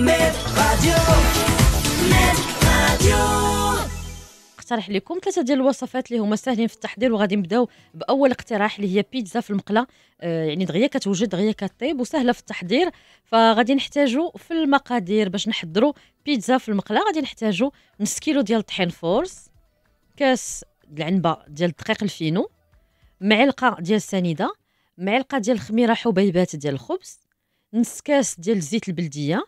اقترح راديو راديو نقترح لكم ثلاثه ديال الوصفات اللي هما ساهلين في التحضير وغادي نبداو باول اقتراح اللي هي بيتزا في المقله آه يعني دغيا كتوجد دغيا كطيب وسهله في التحضير فغادي نحتاجو في المقادير باش نحضروا بيتزا في المقله غادي نحتاجو نص كيلو ديال الطحين فورس كاس العنبه ديال الدقيق الفينو معلقه ديال السنيده معلقه ديال الخميره حبيبات ديال الخبز نص كاس ديال الزيت البلديه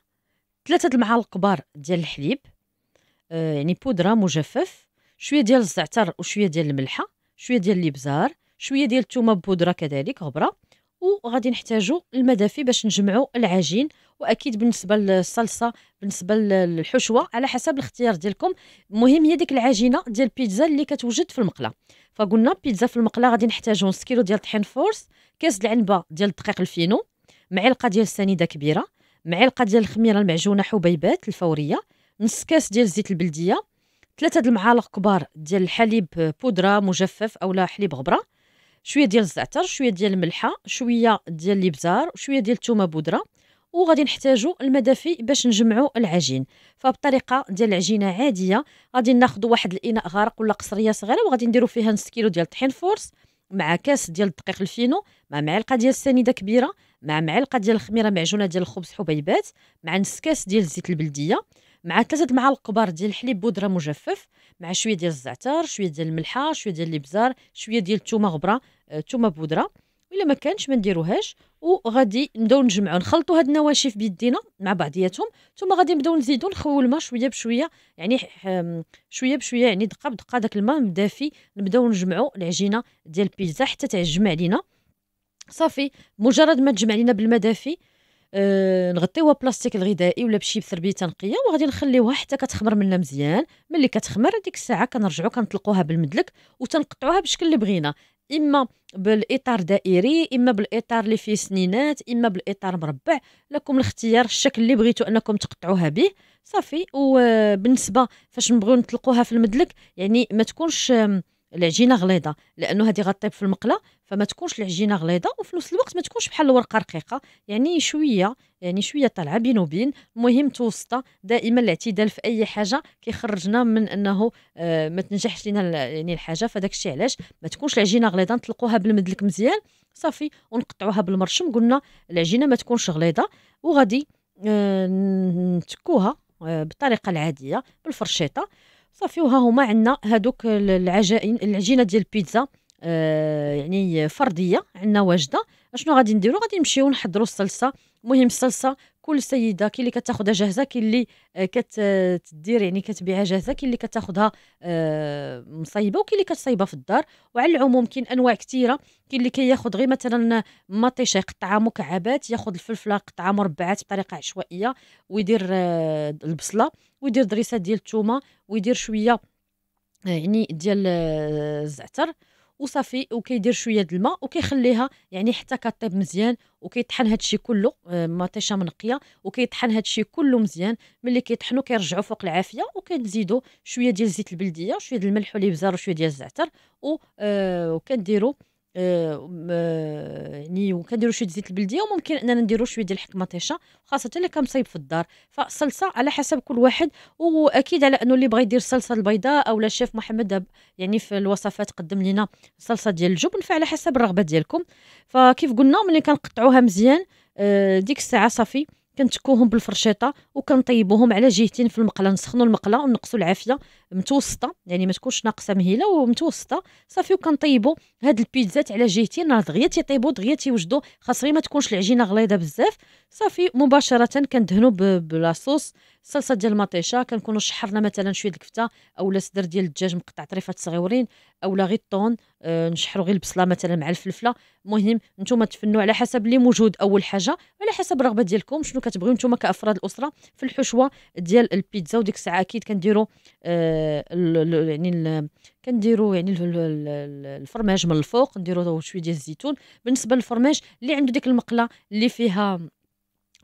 ثلاثه المعالق كبار ديال الحليب آه يعني بودره مجفف شويه ديال الزعتر وشويه ديال الملحه شويه ديال الابزار شويه ديال الثومه بودره كذلك غبره وغادي نحتاجو المدافي باش نجمعو العجين واكيد بالنسبه للصلصه بالنسبه للحشوه على حسب الاختيار ديالكم المهم هي ديك العجينه ديال البيتزا اللي كتوجد في المقله فقلنا بيتزا في المقله غادي نحتاجو نص كيلو ديال طحين فورس كاس العنبه ديال الدقيق الفينو معلقه ديال السنيده كبيره معلقه ديال الخميره المعجونه حبيبات الفوريه نص كاس ديال الزيت البلديه ثلاثه د المعالق كبار ديال الحليب بودره مجفف اولا حليب غبره شويه ديال الزعتر شويه ديال الملحه شويه ديال الابزار شويه ديال الثومه بودره وغادي نحتاجو المدافي باش نجمعو العجين فبطريقه ديال العجينه عاديه غادي ناخذ واحد الاناء غارق ولا قصريه صغيره وغادي نديرو فيها نص كيلو ديال الطحين فورس مع كاس ديال الدقيق الفينو مع معلقه ديال السنيده كبيره مع معلقه ديال الخميره معجونه ديال الخبز حبيبات مع نص كاس ديال الزيت البلديه مع ثلاثه معالق كبار ديال الحليب بودره مجفف مع شويه ديال الزعتر شويه ديال الملحه شويه ديال الابزار شويه ديال الثومه غبره الثومه آه، بودره والا ما كانش ما نديروهاش وغادي نبداو نجمعوا نخلطوا هاد النواشف بيدينا مع بعضياتهم ثم غادي نبداو نزيدوا نخويو الماء شويه بشويه يعني شويه بشويه يعني دقه بدقه داك الماء مدافي نبداو نجمعوا العجينه ديال البيتزا حتى تعجم علينا صافي مجرد ما تجمع لينا بالماء دافي أه نغطيوها بلاستيك الغذائي ولا بشي بثربيته نقيه وغادي نخليوها حتى كتخمر منا مزيان ملي كتخمر ديك الساعه كنرجعو كنطلقوها بالمدلك وتنقطعوها بالشكل اللي بغينا اما بالاطار دائري اما بالاطار اللي فيه سنينات اما بالاطار مربع لكم الاختيار الشكل اللي بغيتو انكم تقطعوها به صافي وبالنسبه آه، فاش نبغيو نطلقوها في المدلك يعني ما تكونش العجينه غليظه لانه هذه غطيب في المقله فما تكونش العجينه غليظه وفي نفس الوقت ما تكونش بحال الورقه رقيقه يعني شويه يعني شويه طالعه بين وبين المهم توسطه دائما الاعتدال في اي حاجه كيخرجنا من انه آه، ما تنجحش لنا يعني الحاجه فداك الشيء علاش ما تكونش العجينه غليظه نطلقوها بالمدلك مزيان صافي ونقطعوها بالمرشم قلنا العجينه ما تكونش غليظه وغادي آه، نتكوها آه، بالطريقه العاديه بالفرشيطه صافي وها هما عندنا هذوك العجائن العجينه ديال البيتزا آه يعني فرديه عندنا واجده اشنو غادي نديرو غادي نمشيو نحضروا الصلصه المهم الصلصه كل سيده كاين اللي كتاخذها جاهزه كاين اللي آه، كتدير يعني كتبيعها جاهزه كاين اللي كتاخذها آه، مصايبه وكاين اللي كتصايبها في الدار وعلى العموم كاين انواع كثيره كاين اللي كياخذ غير مثلا مطيشه يقطعها مكعبات ياخذ الفلفله يقطعها مربعات بطريقه عشوائيه ويدير آه، البصله ويدير دريسه ديال الثومه ويدير شويه يعني ديال الزعتر وصافي وكيدير شويه د الماء وكيخليها يعني حتى كطيب مزيان وكيطحن هادشي كله آه، مطيشه منقيه وكيطحن هادشي كله مزيان ملي كيطحنو كيرجعو فوق العافيه وكنزيدوا شويه ديال زيت البلديه شويه ديال الملح والابزار وشويه ديال الزعتر آه، وكنديرو يعني آه، آه، وكنديروا شويه زيت البلديه وممكن اننا نديروا شويه ديال مطيشه خاصه اللي كمصايب في الدار فالصلصه على حسب كل واحد واكيد على انه اللي بغى يدير الصلصه البيضاء اولا الشيف محمد يعني في الوصفات قدم لنا صلصه ديال الجبن فعلى حسب الرغبه ديالكم فكيف قلنا ملي كنقطعوها مزيان آه، ديك الساعه صافي كنتكوهم بالفرشيطه وكنطيبوهم على جهتين في المقله نسخنوا المقله ونقصوا العافيه متوسطه يعني ما تكونش ناقصه مهيله ومتوسطه صافي وكنطيبوا هاد البيتزات على جهتين راه دغيا تيطيبوا دغيا تيوجدوا خاصري ما تكونش العجينه غليظه بزاف صافي مباشره كندهنوا بلاصوص صلصه ديال المطيشه كنكونوا شحرنا مثلا شويه الكفته اولا صدر ديال الدجاج مقطع طريفات صغيورين اولا غير الطون أه نشحروا غير البصله مثلا مع الفلفله المهم نتوما تفنوا على حسب اللي موجود اول حاجه على حسب الرغبه ديالكم شنو كتبغيو نتوما كافراد الاسره في الحشوه ديال البيتزا وديك الساعه اكيد كنديروا أه يعني كنديروا يعني الفرماج من الفوق نديروا شويه ديال الزيتون بالنسبه للفرماج اللي عنده ديك المقله اللي فيها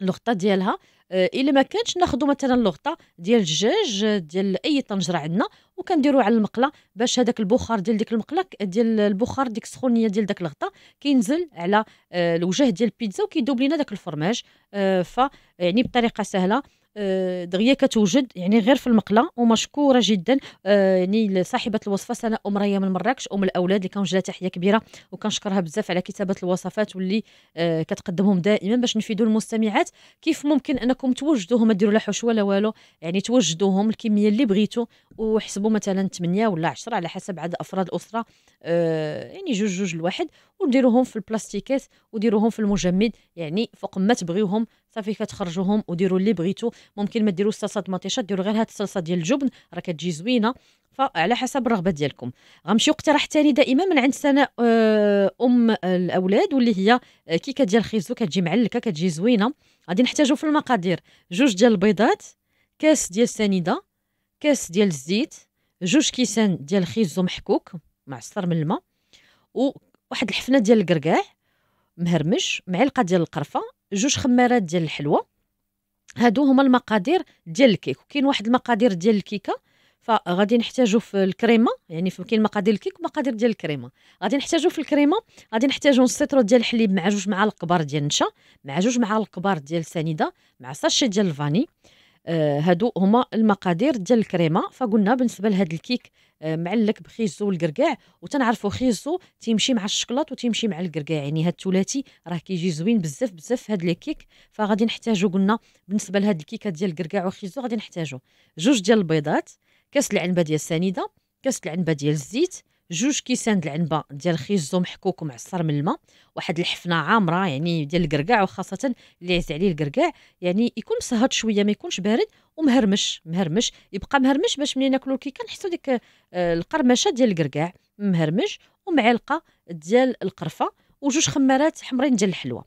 اللقطه ديالها آه، الا ما كانش ناخذوا مثلا لغطه ديال الدجاج ديال اي طنجره عندنا وكنديروا على المقله باش هذاك البخار ديال ديك المقله ديال البخار ديك السخونيه ديال داك الغطا كينزل على آه، الوجه ديال البيتزا وكيذوب لينا داك الفرماج آه، ف يعني بطريقه سهله آه، دغيا كتوجد يعني غير في المقله ومشكوره جدا آه، يعني صاحبه الوصفه سناء ام ريه من مراكش ام الاولاد اللي كنوجد لها تحيه كبيره وكنشكرها بزاف على كتابه الوصفات واللي آه، كتقدمهم دائما باش نفيدوا المستمعات كيف ممكن انكم توجدوهم ما ديروا لا حشوه لا والو يعني توجدوهم الكميه اللي بغيتو وحسبوا مثلا 8 ولا 10 على حسب عدد افراد الاسره يعني جوج جوج لواحد وديروهم في البلاستيكات وديروهم في المجمد يعني فوق ما تبغيوهم صافي كتخرجوهم وديروا اللي بغيتو ممكن ما ديروش صلصه طماطيشات ديروا غير هاد الصلصه ديال الجبن راه كتجي زوينه فعلى حسب الرغبه ديالكم غنمشيو اقتراح ثاني دائما من عند سناء آه، ام الاولاد واللي هي آه، كيكه ديال خيزو كتجي معلكه كتجي زوينه غادي نحتاجو في المقادير جوج ديال البيضات كاس ديال السنيده كاس ديال الزيت جوج كيسان ديال خيزو محكوك معصر من الماء و واحد الحفنه ديال القرقاع مهرمش معلقه ديال القرفه جوج خمارات ديال الحلوه هادو هما المقادير ديال الكيك وكاين واحد المقادير ديال الكيكه فغادي نحتاجو في الكريمه يعني في كاين مقادير الكيك ومقادير ديال الكريمه غادي نحتاجو في الكريمه غادي نحتاجو نص سيترو ديال الحليب مع جوج معالق كبار ديال النشا مع جوج معالق كبار ديال سنيده مع ساشي ديال الفاني آه، هادو هما المقادير ديال الكريمه فقلنا بالنسبه لهاد الكيك آه، معلك بخيزو والكركاع وتنعرفوا خيزو تيمشي مع الشكلاط وتيمشي مع الكركاع يعني هاد الثلاثي راه كيجي زوين بزاف بزاف هاد الكيك فغادي نحتاجو قلنا بالنسبه لهاد الكيكه ديال الكركاع وخيزو غادي نحتاجو جوج ديال البيضات كاس العنبه ديال السنيده كاس العنبه ديال الزيت جوج كيسان د العنبه ديال خيزو محكوك ومعصر من الماء واحد الحفنه عامره يعني ديال الكركاع وخاصه اللي عز عليه الكركاع يعني يكون مسهط شويه ما يكونش بارد ومهرمش مهرمش يبقى مهرمش باش ملي ناكلو الكيكه نحسو ديك آه، القرمشه ديال الكركاع مهرمش ومعلقه ديال القرفه وجوج خمارات حمرين ديال الحلوه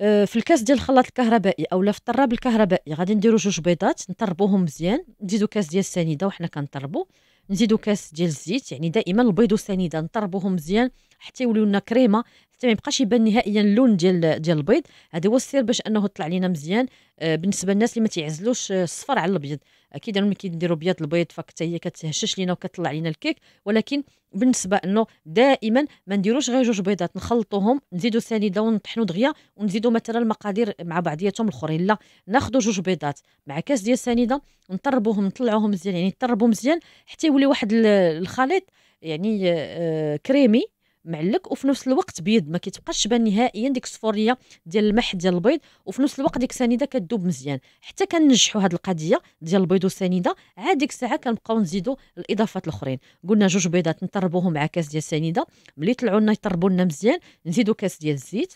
آه، في الكاس ديال الخلاط الكهربائي اولا في الطراب الكهربائي غادي نديرو جوج بيضات نطربوهم مزيان نزيدو كاس ديال السنيده وحنا كنطربو نزيدو كاس ديال الزيت يعني دائما البيض سنيده نطربوهم مزيان حتى يوليو لنا كريمه حتى ما يبقاش يبان نهائيا اللون ديال ديال البيض هذا هو السر باش انه طلع لينا مزيان آه، بالنسبه للناس اللي ما تيعزلوش آه، الصفر على الابيض اكيد ملي كيديروا بيض البيض فحتى هي كتهشش لينا وكطلع لينا الكيك ولكن بالنسبه انه دائما ما نديروش غير جوج بيضات نخلطوهم نزيدوا سنيده ونطحنوا دغيا ونزيدوا مثلا المقادير مع بعضياتهم الاخرين لا ناخذوا جوج بيضات مع كاس ديال السنيده نطربوهم نطلعوهم مزيان يعني نطربوا مزيان حتى يولي واحد الخليط يعني آه، كريمي معلك وفي نفس الوقت بيض ما كيتبقاش بان نهائيا ديك الصفوريه ديال المح ديال البيض وفي نفس الوقت ديك السنيده كتذوب مزيان حتى كننجحوا هذه القضيه ديال البيض والسنيده عاد ديك الساعه كنبقاو نزيدوا الاضافات الاخرين قلنا جوج بيضات نطربوهم مع كاس ديال السنيده ملي طلعوا لنا يطربوا لنا مزيان نزيدوا كاس ديال الزيت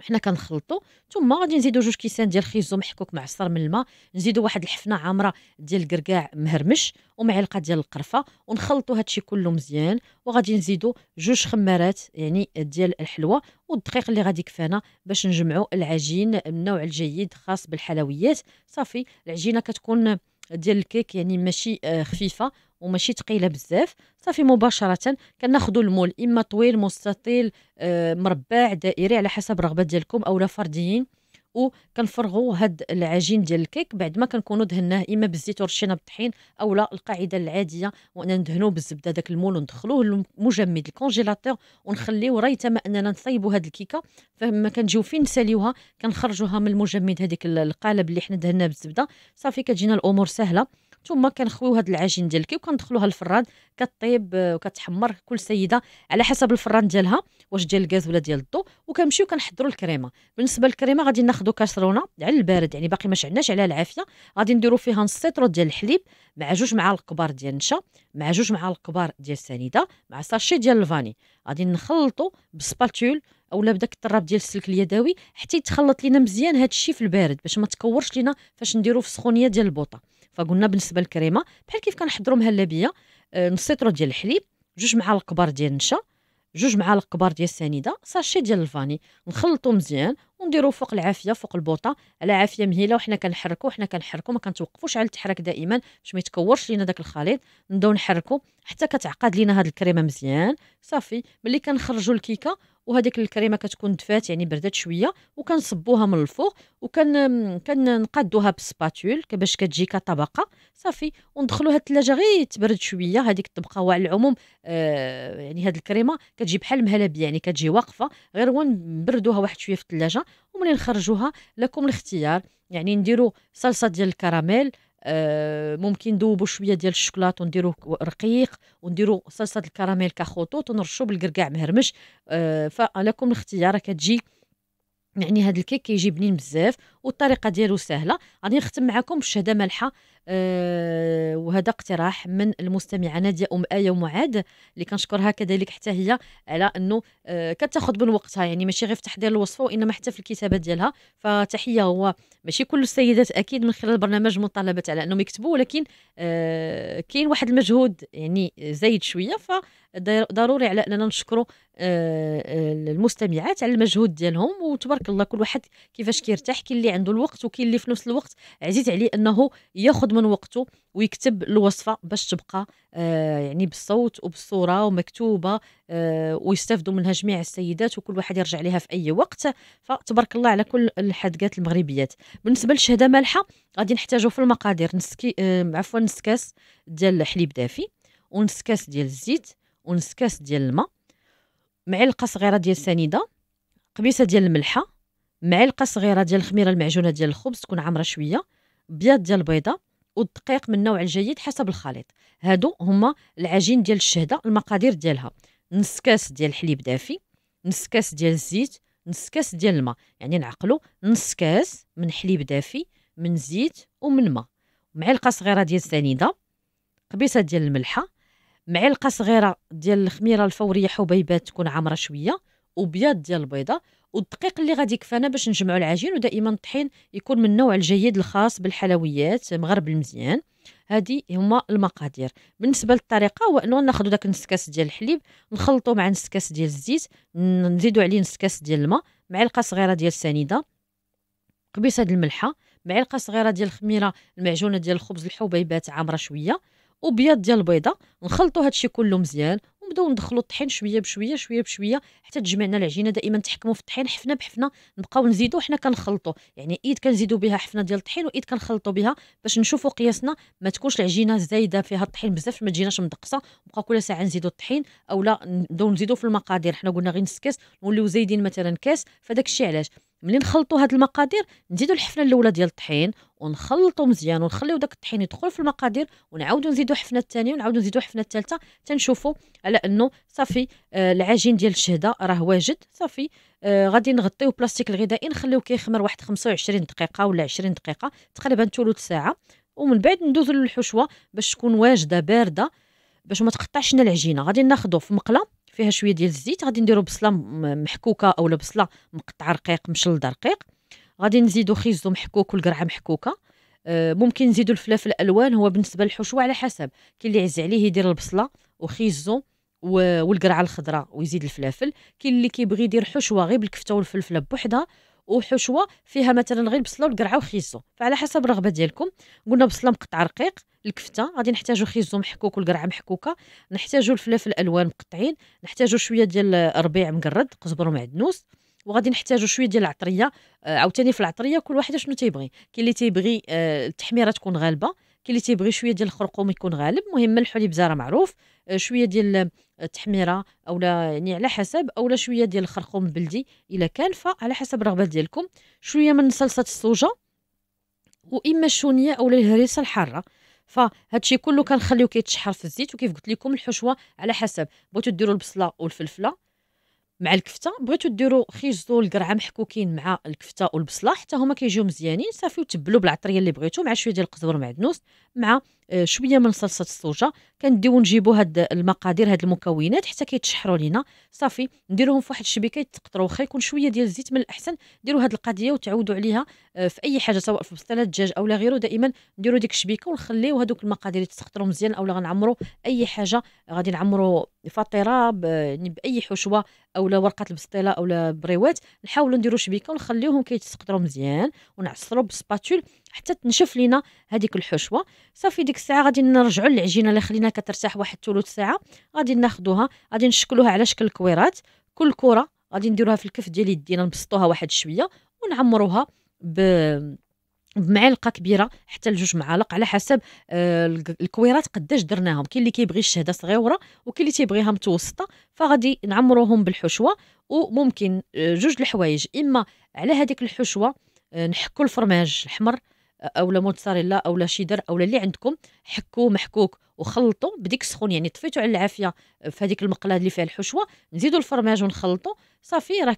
حنا كنخلطوا ثم غادي نزيدوا جوج كيسان ديال خيزو محكوك معصر من الماء نزيدوا واحد الحفنه عامره ديال الكركاع مهرمش ومعلقه ديال القرفه ونخلطوا هادشي كله مزيان وغادي نزيدوا جوج خمارات يعني ديال الحلوى والدقيق اللي غادي يكفانا باش نجمعوا العجين النوع الجيد خاص بالحلويات صافي العجينه كتكون ديال الكيك يعني ماشي آه، خفيفه وماشي ثقيله بزاف صافي مباشره كناخذوا المول اما طويل مستطيل آه، مربع دائري على حسب رغبه ديالكم اولا فرديين وكنفرغوا هاد العجين ديال الكيك بعد ما كنكونوا دهناه اما بالزيت ورشينا بالطحين او لا القاعده العاديه وانا ندهنوه بالزبده داك المول وندخلوه المجمد الكونجيلاتور ونخليه راه ما اننا نصايبوا هاد الكيكه فما كنجيو فين نساليوها كنخرجوها من المجمد هذيك القالب اللي حنا دهناه بالزبده صافي كتجينا الامور سهله ثم كنخويو هاد العجين ديال الكيك وكندخلوها الفران كطيب وكتحمر كل سيده على حسب الفران ديالها واش ديال الغاز ولا ديال الضو وكنمشيو كنحضروا الكريمه بالنسبه للكريمه غادي ناخذوا كاسرونه على البارد يعني باقي ما شعلناش عليها العافيه غادي نديروا فيها نص سيترو ديال الحليب مع جوج معالق كبار ديال النشا مع جوج معالق كبار ديال السنيده مع ساشي ديال الفاني غادي نخلطوا بالسباتول اولا بداك الطراب ديال السلك اليدوي حتى يتخلط لينا مزيان هذا الشيء في البارد باش ما تكورش لينا فاش نديرو في السخونيه ديال البوطه فقلنا بالنسبه للكريمه بحال كيف كنحضروا مهلبيه آه، نص سيترو ديال الحليب جوج معالق كبار ديال النشا جوج معالق كبار ديال السنيده ساشي ديال الفاني نخلطو مزيان ونديرو فوق العافيه فوق البوطه على عافيه مهيله وحنا كنحركو وحنا كنحركو ما كنتوقفوش على التحرك دائما باش ما يتكورش لينا داك الخليط نبداو نحركو حتى كتعقد لينا هاد الكريمه مزيان صافي ملي كنخرجو الكيكه وهذيك الكريمه كتكون دفات يعني بردات شويه وكنصبوها من الفوق وكن كنقادوها بالسباتول باش كتجي كطبقه صافي وندخلوها الثلاجه غير تبرد شويه هذيك الطبقه وعلى العموم آه يعني هاد الكريمه كتجي بحال مهلبيه يعني كتجي واقفه غير ونبردوها واحد شويه في الثلاجه وملي نخرجوها لكم الاختيار يعني نديرو صلصه ديال الكراميل آه، ممكن ندوبو شويه ديال الشوكولات ونديروه رقيق ونديروا صلصه الكراميل كخطوط ونرشوا بالكركاع مهرمش آه، فلكم الاختيار كتجي يعني هذا الكيك كيجي بنين بزاف والطريقه ديالو سهله غادي نختم معكم بشهده مالحه آه، وهذا اقتراح من المستمعه ناديه ام ايه ومعاد اللي كنشكرها كذلك حتى هي على انه آه، كتاخذ من وقتها يعني ماشي غير في تحضير الوصفه وانما حتى في الكتابه ديالها فتحيه هو ماشي كل السيدات اكيد من خلال البرنامج مطالبات على انهم يكتبوا ولكن آه، كاين واحد المجهود يعني زايد شويه ف ضروري على اننا نشكروا المستمعات على المجهود ديالهم وتبارك الله كل واحد كيفاش كيرتاح كاين اللي عنده الوقت وكاين اللي في نفس الوقت عزيز عليه انه ياخذ من وقته ويكتب الوصفه باش تبقى آه يعني بالصوت وبالصوره ومكتوبه آه ويستافدوا منها جميع السيدات وكل واحد يرجع لها في اي وقت فتبارك الله على كل الحدقات المغربيات بالنسبه للشهده مالحه غادي نحتاجو في المقادير نسكي آه عفوا نص كاس ديال الحليب دافي ونص كاس ديال الزيت ونص كاس ديال الماء معلقه صغيره ديال السنيده قبيسه ديال الملحه معلقه صغيره ديال الخميره المعجونه ديال الخبز تكون عامره شويه بيض ديال البيضه والدقيق من النوع الجيد حسب الخليط هادو هما العجين ديال الشهده المقادير ديالها نص كاس ديال الحليب دافي نص كاس ديال الزيت نص كاس ديال الماء يعني نعقلو نص كاس من حليب دافي من زيت ومن ماء معلقه صغيره ديال السنيده قبيصه ديال الملحه معلقه صغيره ديال الخميره الفوريه حبيبات تكون عامره شويه وبيض ديال البيضه والدقيق اللي غادي يكفانا باش نجمعوا العجين ودائما الطحين يكون من النوع الجيد الخاص بالحلويات مغرب المزيان هادي هما المقادير بالنسبه للطريقه هو انه ناخذ داك نص كاس ديال الحليب نخلطو مع نص كاس ديال الزيت نزيدو عليه نص كاس ديال الماء معلقه صغيره ديال السنيده كبيسه ديال الملحه معلقه صغيره ديال الخميره المعجونه ديال الخبز الحبيبات عامره شويه وبيض ديال البيضه نخلطوا هادشي كله مزيان ونبداو ندخلوا الطحين شويه بشويه شويه بشويه حتى تجمعنا العجينه دائما تحكموا في الطحين حفنه بحفنه نبقاو نزيدوا حنا كنخلطوا يعني ايد كنزيدوا بها حفنه ديال الطحين وايد كنخلطوا بها باش نشوفوا قياسنا ما تكونش العجينه زايده فيها الطحين بزاف ما تجيناش مدقصه نبقى كل ساعه نزيدوا الطحين اولا نبداو نزيدوا في المقادير حنا قلنا غير نص كاس نوليو زايدين مثلا كاس فداك الشيء علاش ملي نخلطوا هاد المقادير نزيدوا الحفنه الاولى ديال الطحين ونخلطو مزيان ونخليو داك الطحين يدخل في المقادير ونعاودو نزيدو حفنه الثانيه ونعاودو نزيدو حفنه الثالثه تنشوفو على انه صافي آه العجين ديال الشهده راه واجد صافي آه غادي نغطيو بلاستيك الغذائي نخليو كيخمر واحد 25 دقيقه ولا 20 دقيقه تقريبا ثلث ساعه ومن بعد ندوزو للحشوه باش تكون واجده بارده باش ما تقطعش لنا العجينه غادي ناخدو في مقله فيها شويه ديال الزيت غادي نديرو بصله محكوكه اولا بصله مقطعه رقيق مشلده رقيق غادي نزيدو خيزو محكوك والقرعه محكوكه آه، ممكن نزيدو الفلافل الالوان هو بالنسبه للحشوه على حسب كاين اللي يعز عليه يدير البصله وخيزو والقرعه الخضراء ويزيد الفلافل كاين اللي كيبغي يدير حشوه غير بالكفته والفلفله بوحدها وحشوه فيها مثلا غير البصله والقرعه وخيزو فعلى حسب الرغبه ديالكم قلنا بصله مقطعه رقيق الكفته غادي نحتاجو خيزو محكوك والقرعه محكوكه نحتاجو الفلافل الالوان مقطعين نحتاجو شويه ديال الربيع مقرد قزبر ومعدنوس وغادي نحتاجوا شويه ديال العطريه آه، عاوتاني في العطريه كل واحد شنو تيبغي كاين اللي تيبغي آه، التحميره تكون غالبه كاين اللي تيبغي شويه ديال الخرقوم يكون غالب المهم ملح والابزاره معروف آه، شويه ديال التحميره اولا يعني على حسب اولا شويه ديال الخرقوم البلدي الا كان فعلى حسب الرغبه ديالكم شويه من صلصه الصوجه واما الشونيه اولا الهريسه الحاره فهادشي كله كنخليو كيتشحر في الزيت وكيف قلت لكم الحشوه على حسب بغيتو ديروا البصله والفلفله مع الكفته بغيتو ديروا خيزو القرعه محكوكين مع الكفته والبصله حتى هما كيجيو مزيانين صافي وتبلوا بالعطريه اللي بغيتو مع شويه ديال القزبر معدنوس مع آه، شويه من صلصه الصوجه كنديو نجيبو هاد المقادير هاد المكونات حتى كيتشحروا لينا صافي نديروهم في واحد الشبيكه يتقطروا واخا يكون شويه ديال الزيت من الاحسن ديروا هاد القضيه وتعودوا عليها آه، في اي حاجه سواء في بسطيله الدجاج اولا غيره دائما نديروا ديك الشبيكه ونخليو هادوك المقادير يتسخطروا مزيان اولا غنعمروا اي حاجه غادي نعمروا فطيره يعني باي حشوه اولا ورقه البسطيله اولا بريوات نحاولوا نديروا شبيكه ونخليوهم كيتسقطروا مزيان ونعصروا بسباتول حتى تنشف لينا هذيك الحشوه صافي ديك الساعه غادي نرجعوا للعجينه اللي خلينا كترتاح واحد ثلث ساعه غادي ناخذوها غادي نشكلوها على شكل كويرات كل كره غادي نديروها في الكف ديال يدينا نبسطوها واحد شويه ونعمروها ب بمعلقه كبيره حتى لجوج معالق على حسب آه، الكويرات قداش درناهم كاين اللي كيبغي الشهده صغيوره وكاين اللي تيبغيها متوسطه فغادي نعمروهم بالحشوه وممكن آه، جوج الحوايج اما على هذيك الحشوه آه، نحكو نحكوا الفرماج الاحمر او لا موتزاريلا او لا شيدر او اللي عندكم حكوه محكوك وخلطوا بديك السخون يعني طفيتو على العافيه في هذيك المقلاة اللي فيها الحشوه نزيدوا الفرماج ونخلطوا صافي راه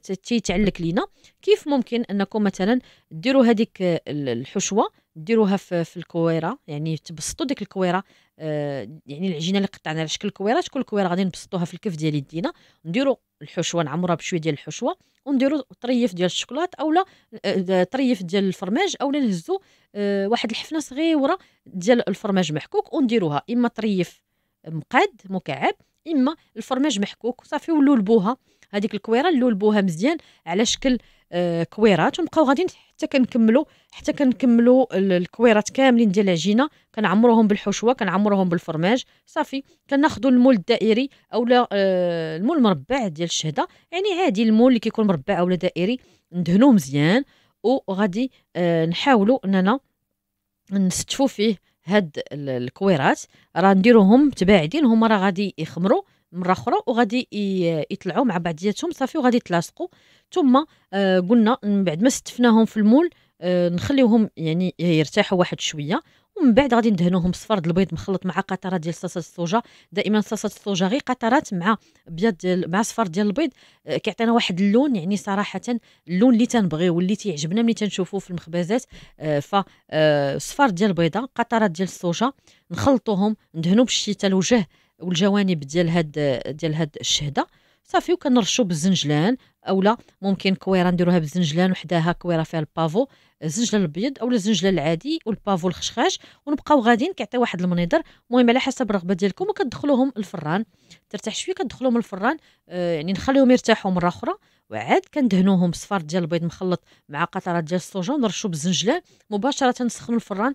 كتيتعلك لينا كيف ممكن انكم مثلا ديروا هذيك الحشوه ديروها في, في الكويره يعني تبسطوا ديك الكويره آه، يعني العجينه اللي قطعناها على شكل كويره تكون الكويره غادي نبسطوها في الكف ديال يدينا نديروا الحشوه نعمروها بشويه ديال الحشوه ونديروا طريف ديال الشوكولات اولا آه، آه، طريف ديال الفرماج اولا نهزوا واحد الحفنه صغيره ديال الفرماج محكوك ونديروها اما طريف مقاد مكعب اما الفرماج محكوك صافي ولولبوها هذيك الكويره لولبوها مزيان على شكل آه، كويرات ونبقاو غاديين حتى كنكملوا حتى كنكملوا الكويرات كاملين ديال العجينه كنعمروهم بالحشوه كنعمروهم بالفرماج صافي كناخذوا المول الدائري اولا آه، المول المربع ديال الشهده يعني عادي المول اللي كيكون مربع اولا دائري ندهنوه مزيان وغادي آه، نحاولوا اننا نستفوا فيه هاد الكويرات راه نديروهم متباعدين هما راه غادي يخمروا مره اخرى وغادي يطلعوا مع بعضياتهم صافي وغادي يتلاصقوا ثم آه، قلنا من بعد ما ستفناهم في المول آه، نخليوهم يعني يرتاحوا واحد شويه ومن بعد غادي ندهنوهم بصفرد البيض مخلط مع قطرات ديال صلصه الصوجه دائما صلصه الصوجه غير قطرات مع ابيض ديال مع صفر ديال البيض آه، كيعطينا واحد اللون يعني صراحه اللون اللي تنبغيو واللي تيعجبنا ملي تنشوفوه في المخبزات ف صفر ديال البيضه قطرات ديال الصوجه نخلطوهم ندهنو بالشتاء الوجه والجوانب ديال هاد ديال هاد الشهده صافي وكنرشو بالزنجلان اولا ممكن كويره نديروها بالزنجلان وحداها كويره فيها البافو الزنجلان الابيض اولا الزنجلان العادي والبافو الخشخاش ونبقاو غاديين كيعطي واحد المنيضر المهم على حسب الرغبه ديالكم وكتدخلوهم الفران ترتاح شويه كتدخلوهم الفران آه يعني نخليهم يرتاحوا مره اخرى وعاد كندهنوهم بصفار ديال البيض مخلط مع قطرات ديال الصوجه ونرشو بالزنجلان مباشره نسخنوا الفران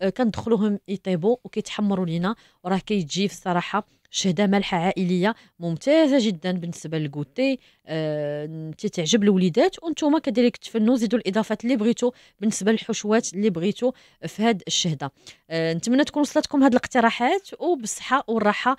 وكندخلوهم آه، يطيبوا وكيتحمروا لينا وراه كيجي في الصراحه شهده مالحه عائليه ممتازه جدا بالنسبه للكوتي أه تعجب الوليدات وانتم كذلك تفنوا زيدوا الاضافات اللي بغيتوا بالنسبه للحشوات اللي بغيتوا في هاد الشهده أه نتمنى تكون وصلتكم هاد الاقتراحات وبالصحه والراحه